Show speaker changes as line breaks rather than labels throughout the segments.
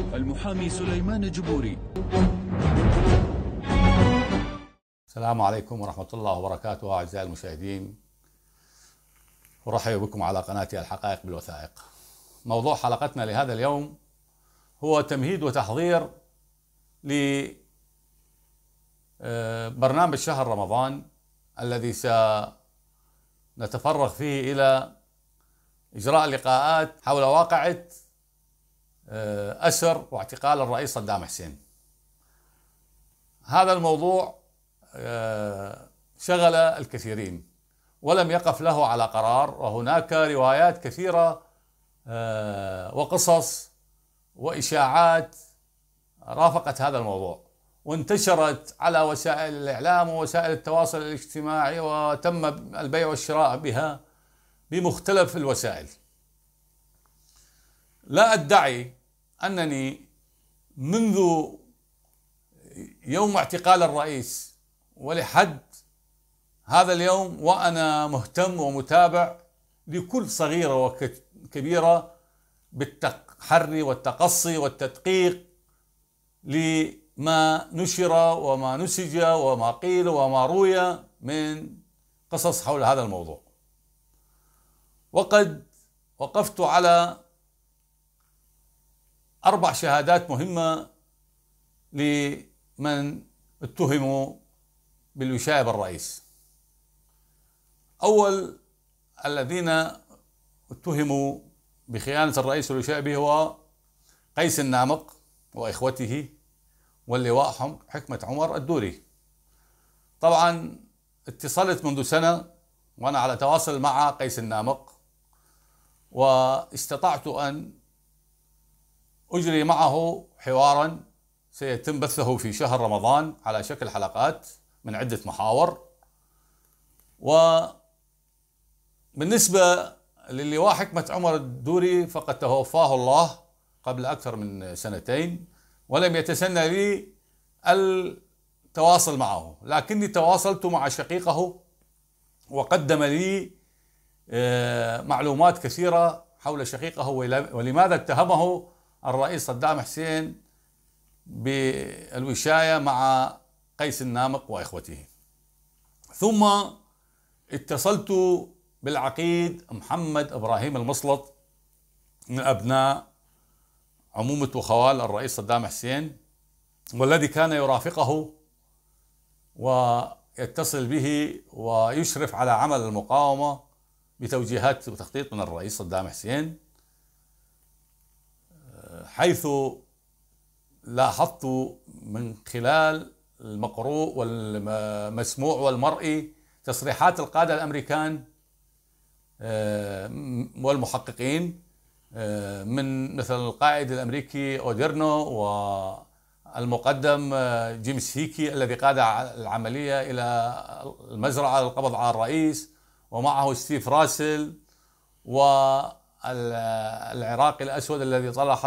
المحامي سليمان جبوري السلام عليكم ورحمة الله وبركاته أعزائي المشاهدين أرحب بكم على قناتي الحقائق بالوثائق موضوع حلقتنا لهذا اليوم هو تمهيد وتحضير لبرنامج آه، شهر رمضان الذي سنتفرغ فيه إلى إجراء لقاءات حول واقعة آه، أسر واعتقال الرئيس صدام حسين هذا الموضوع آه، شغل الكثيرين ولم يقف له على قرار وهناك روايات كثيرة آه، وقصص وإشاعات رافقت هذا الموضوع وانتشرت على وسائل الإعلام ووسائل التواصل الاجتماعي وتم البيع والشراء بها بمختلف الوسائل لا أدعي أنني منذ يوم اعتقال الرئيس ولحد هذا اليوم وأنا مهتم ومتابع لكل صغيرة وكبيرة بالتحري والتقصي والتدقيق لما نشر وما نسج وما قيل وما روي من قصص حول هذا الموضوع وقد وقفت على أربع شهادات مهمة لمن اتهموا بالوشاية بالرئيس أول الذين اتهموا بخيانة الرئيس والوشاية به هو قيس النامق وإخوته واللواء حكمة عمر الدوري طبعا اتصلت منذ سنة وأنا على تواصل مع قيس النامق واستطعت أن أجري معه حوارا سيتم بثه في شهر رمضان على شكل حلقات من عدة محاور وبالنسبة للواء حكمة عمر الدوري فقد توفاه الله قبل أكثر من سنتين ولم يتسنى لي التواصل معه لكني تواصلت مع شقيقه وقدم لي آه، معلومات كثيرة حول شقيقه ولماذا اتهمه الرئيس صدام حسين بالوشاية مع قيس النامق وإخوته ثم اتصلت بالعقيد محمد إبراهيم المصلط من أبناء عمومة وخوال الرئيس صدام حسين والذي كان يرافقه ويتصل به ويشرف على عمل المقاومة بتوجيهات وتخطيط من الرئيس صدام حسين حيث لاحظت من خلال المقروء والمسموع والمرئي تصريحات القادة الأمريكان آه، والمحققين آه، من مثل القائد الأمريكي أوديرنو والمقدم آه، جيمس هيكي الذي قاد العملية إلى المزرعة للقبض على الرئيس ومعه ستيف راسل و العراقي الأسود الذي طرح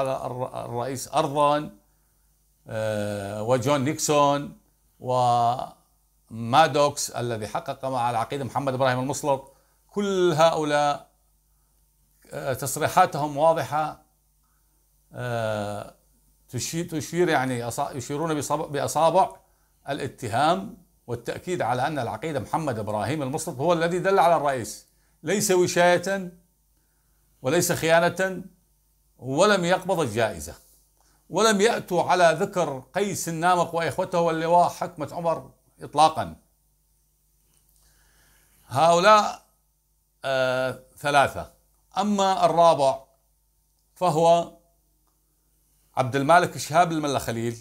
الرئيس أرضا آه، وجون نيكسون ومادوكس الذي حقق مع العقيد محمد إبراهيم المسلط كل هؤلاء آه، تصريحاتهم واضحة آه، تشير يعني يشيرون بأصابع الاتهام والتأكيد على أن العقيده محمد إبراهيم المسلط هو الذي دل على الرئيس ليس وشاية وليس خيانة ولم يقبض الجائزة ولم يأتوا على ذكر قيس النامق وإخوته واللواء حكمة عمر إطلاقا هؤلاء آه ثلاثة أما الرابع فهو عبد المالك شهاب خليل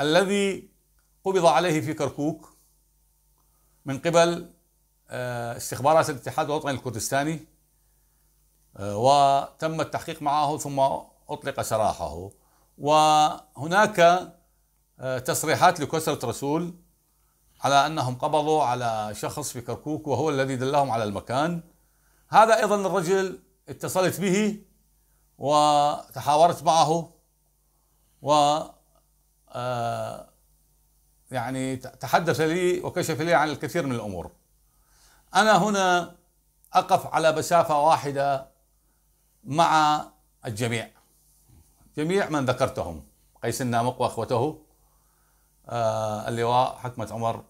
الذي قبض عليه في كركوك من قبل آه، استخبارات الاتحاد الوطني الكردستاني وتم التحقيق معه ثم أطلق سراحه وهناك آه، تصريحات لكسرة رسول على أنهم قبضوا على شخص في كركوك وهو الذي دلهم على المكان هذا أيضا الرجل اتصلت به وتحاورت معه و آه، يعني تحدث لي وكشف لي عن الكثير من الأمور أنا هنا أقف على مسافة واحدة مع الجميع جميع من ذكرتهم قيس النامق واخوته آه، اللواء حكمة عمر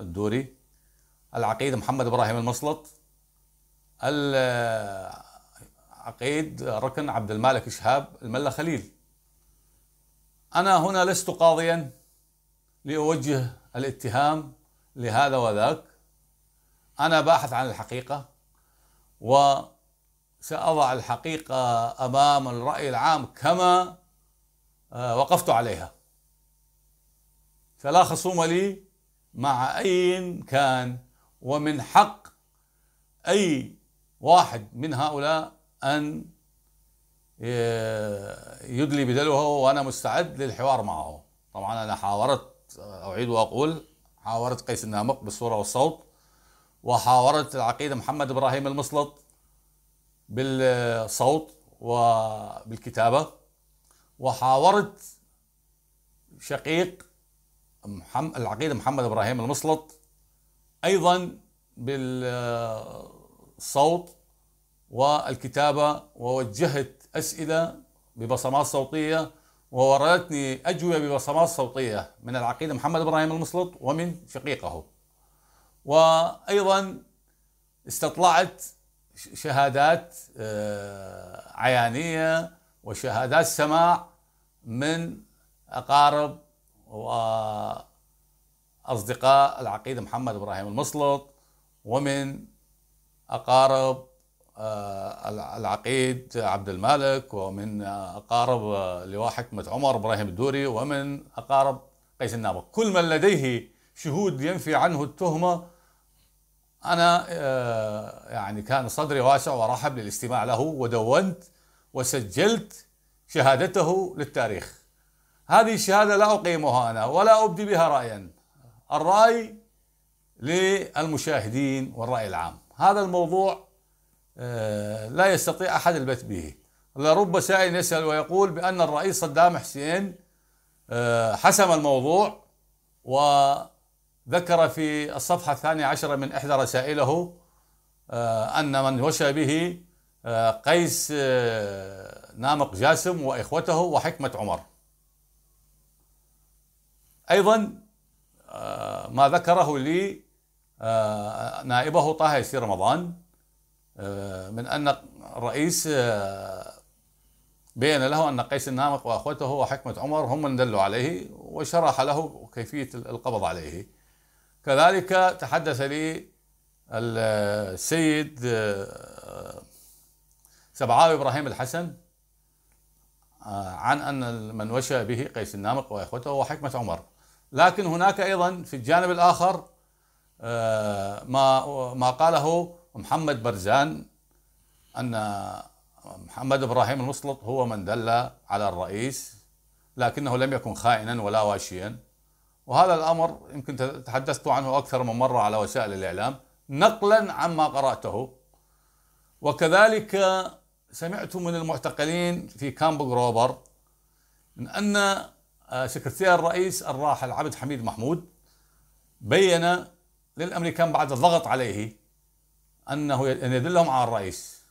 الدوري العقيد محمد ابراهيم المسلط العقيد آه، ركن عبد المالك شهاب الملا خليل انا هنا لست قاضيا لاوجه الاتهام لهذا وذاك انا باحث عن الحقيقه و سأضع الحقيقة أمام الرأي العام كما آه، وقفت عليها فلا خصوم لي مع أي كان ومن حق أي واحد من هؤلاء أن آه، يدلي بدلوه وأنا مستعد للحوار معه طبعا أنا حاورت أعيد وأقول حاورت قيس النامق بالصورة والصوت وحاورت العقيدة محمد إبراهيم المصلط بالصوت وبالكتابة وحاورت شقيق محمد العقيد محمد إبراهيم المصلط أيضا بالصوت والكتابة ووجهت أسئلة ببصمات صوتية ووردتني أجوبة ببصمات صوتية من العقيد محمد إبراهيم المصلط ومن شقيقه وأيضا استطلعت شهادات آه، عيانيه وشهادات سماع من اقارب واصدقاء العقيد محمد ابراهيم المسلط ومن اقارب آه، العقيد عبد المالك ومن اقارب آه، لواء حكمه عمر ابراهيم الدوري ومن اقارب قيس النابغ كل من لديه شهود ينفي عنه التهمه أنا آه، يعني كان صدري واسع ورحب للاستماع له ودونت وسجلت شهادته للتاريخ هذه الشهادة لا أقيمها أنا ولا أبدي بها رأيا الرأي للمشاهدين والرأي العام هذا الموضوع آه، لا يستطيع أحد البت به لرب سائل يسأل ويقول بأن الرئيس صدام حسين آه، حسم الموضوع و ذكر في الصفحة الثانية عشرة من إحدى رسائله آه، أن من وشى به آه، قيس آه، نامق جاسم وإخوته وحكمة عمر أيضا ما ذكره لي نائبه طه يسير رمضان من أن الرئيس بين له أن قيس النامق وأخوته وحكمة عمر هم من دلوا عليه وشرح له كيفية القبض عليه كذلك تحدث لي السيد آه، سبعاوي ابراهيم الحسن آه، عن ان من وشى به قيس النامق واخوته وحكمه عمر لكن هناك ايضا في الجانب الاخر آه، ما ما قاله محمد برزان ان محمد ابراهيم المسلط هو من دل على الرئيس لكنه لم يكن خائنا ولا واشيا وهذا الأمر يمكن تحدثت عنه أكثر من مرة على وسائل الإعلام نقلا عما قرأته وكذلك سمعت من المعتقلين في كامب جروبر من أن آه، سكرتير الرئيس الراحل عبد حميد محمود بين للأمريكان بعد الضغط عليه أنه أن يدلهم على الرئيس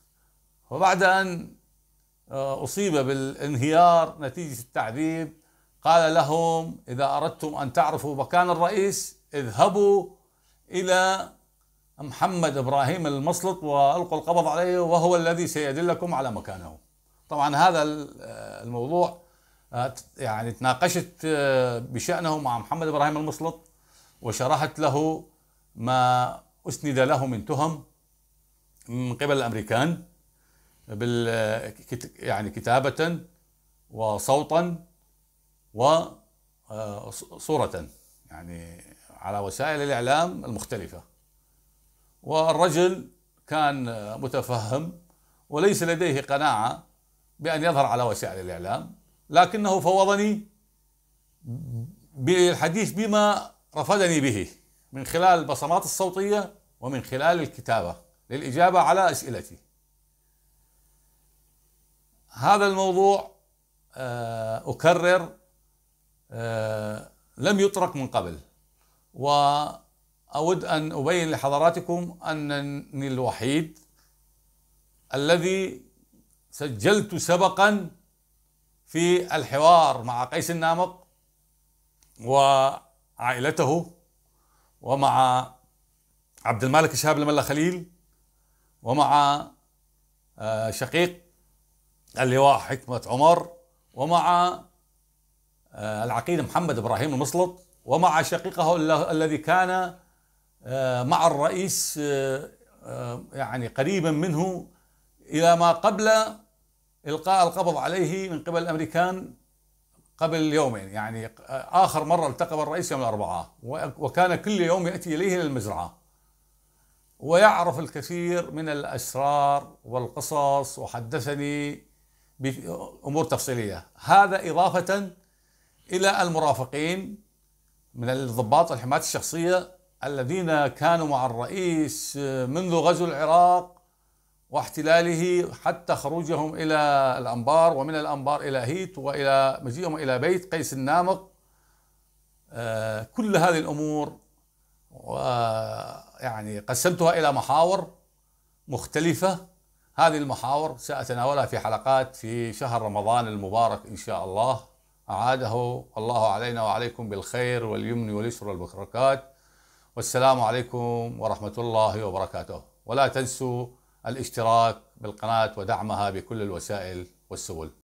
وبعد أن آه، أصيب بالانهيار نتيجة التعذيب قال لهم إذا أردتم أن تعرفوا مكان الرئيس اذهبوا إلى محمد إبراهيم المصلط وألقوا القبض عليه وهو الذي سيدلكم على مكانه طبعا هذا الموضوع آه، يعني تناقشت آه، بشأنه مع محمد إبراهيم المصلط وشرحت له ما أسند له من تهم من قبل الأمريكان بال آه، يعني كتابة وصوتا وصورة آه، يعني على وسائل الإعلام المختلفة والرجل كان متفهم وليس لديه قناعة بأن يظهر على وسائل الإعلام لكنه فوضني بالحديث بما رفضني به من خلال البصمات الصوتية ومن خلال الكتابة للإجابة على أسئلتي هذا الموضوع آه، أكرر آه، لم يترك من قبل وأود أن أبين لحضراتكم أنني الوحيد الذي سجلت سبقا في الحوار مع قيس النامق وعائلته ومع عبد المالك شهاب الملا خليل ومع آه، شقيق اللواء حكمة عمر ومع آه، العقيد محمد إبراهيم المصلط ومع شقيقه الذي كان آه، مع الرئيس آه، يعني قريبا منه إلى ما قبل إلقاء القبض عليه من قبل الأمريكان قبل يومين يعني آخر مرة التقى الرئيس يوم الأربعاء وكان كل يوم يأتي إليه للمزرعة ويعرف الكثير من الأسرار والقصص وحدثني بأمور تفصيلية هذا إضافة إلى المرافقين من الضباط الحماية الشخصية الذين كانوا مع الرئيس منذ غزو العراق واحتلاله حتى خروجهم إلى الأنبار ومن الأنبار إلى هيت وإلى مجيئهم إلى بيت قيس النامق آه، كل هذه الأمور يعني قسمتها إلى محاور مختلفة هذه المحاور سأتناولها في حلقات في شهر رمضان المبارك إن شاء الله أعاده الله علينا وعليكم بالخير واليمن واليسر والبركات والسلام عليكم ورحمة الله وبركاته ولا تنسوا الاشتراك بالقناة ودعمها بكل الوسائل والسبل